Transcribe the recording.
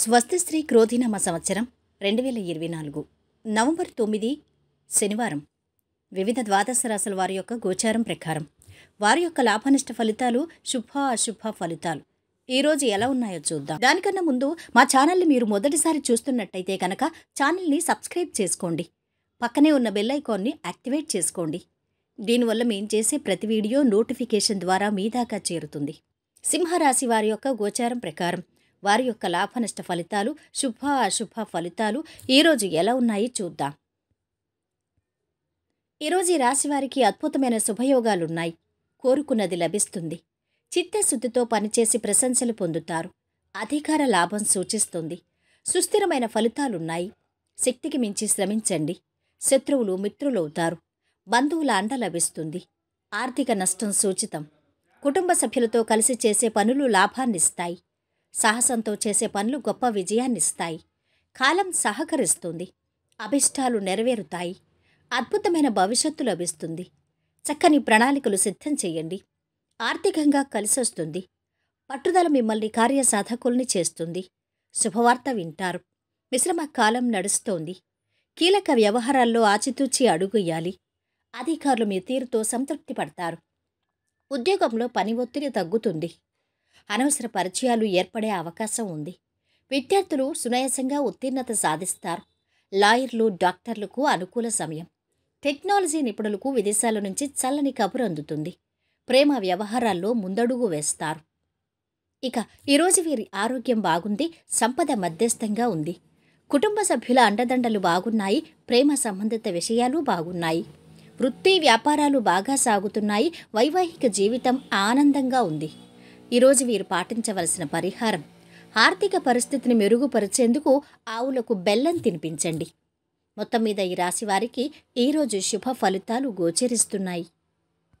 స్వస్తిశ్రీ క్రోధినామ సంవత్సరం రెండు వేల ఇరవై నాలుగు నవంబర్ తొమ్మిది శనివారం వివిధ ద్వాదశ రాశుల వారి యొక్క గోచారం ప్రకారం వారి యొక్క లాభనిష్ట ఫలితాలు శుభ అశుభ ఫలితాలు ఈరోజు ఎలా ఉన్నాయో చూద్దాం దానికన్నా ముందు మా ఛానల్ని మీరు మొదటిసారి చూస్తున్నట్టయితే కనుక ఛానల్ని సబ్స్క్రైబ్ చేసుకోండి పక్కనే ఉన్న బెల్ ఐకాన్ని యాక్టివేట్ చేసుకోండి దీనివల్ల మేము చేసే ప్రతి వీడియో నోటిఫికేషన్ ద్వారా మీ దాకా చేరుతుంది సింహరాశి వారి యొక్క గోచారం ప్రకారం వారి యొక్క లాభనష్ట ఫలితాలు శుభ అశుభ ఫలితాలు ఈరోజు ఎలా ఉన్నాయి చూద్దాం ఈరోజు ఈ రాశి వారికి అద్భుతమైన శుభయోగాలున్నాయి కోరుకున్నది లభిస్తుంది చిత్తశుద్ధితో పనిచేసి ప్రశంసలు పొందుతారు అధికార లాభం సూచిస్తుంది సుస్థిరమైన ఫలితాలున్నాయి శక్తికి మించి శ్రమించండి శత్రువులు మిత్రులవుతారు బంధువుల అండ లభిస్తుంది ఆర్థిక నష్టం సూచితం కుటుంబ సభ్యులతో కలిసి చేసే పనులు లాభాన్నిస్తాయి సాహసంతో చేసే పనులు గొప్ప విజయాన్నిస్తాయి కాలం సహకరిస్తుంది అభిష్టాలు నెరవేరుతాయి అద్భుతమైన భవిష్యత్తు లభిస్తుంది చక్కని ప్రణాళికలు సిద్ధం చేయండి ఆర్థికంగా కలిసొస్తుంది పట్టుదల మిమ్మల్ని కార్యసాధకుల్ని చేస్తుంది శుభవార్త వింటారు మిశ్రమ కాలం నడుస్తోంది కీలక వ్యవహారాల్లో ఆచితూచి అడుగుయ్యాలి అధికారులు మీ తీరుతో సంతృప్తి పడతారు ఉద్యోగంలో పని ఒత్తిడి తగ్గుతుంది అనవసర పరిచయాలు ఏర్పడే అవకాశం ఉంది విద్యార్థులు సునాయాసంగా ఉత్తీర్ణత సాధిస్తారు లాయర్లు డాక్టర్లకు అనుకూల సమయం టెక్నాలజీ నిపుణులకు విదేశాల నుంచి చల్లని కబురు అందుతుంది ప్రేమ వ్యవహారాల్లో ముందడుగు వేస్తారు ఇక ఈరోజు వీరి ఆరోగ్యం బాగుంది సంపద మధ్యస్థంగా ఉంది కుటుంబ సభ్యుల అండదండలు బాగున్నాయి ప్రేమ సంబంధిత విషయాలు బాగున్నాయి వృత్తి వ్యాపారాలు బాగా సాగుతున్నాయి వైవాహిక జీవితం ఆనందంగా ఉంది ఈరోజు వీరు పాటించవలసిన పరిహారం ఆర్థిక పరిస్థితిని మెరుగుపరిచేందుకు ఆవులకు బెల్లం తినిపించండి మొత్తం మీద ఈ రాశి వారికి ఈరోజు శుభ ఫలితాలు గోచరిస్తున్నాయి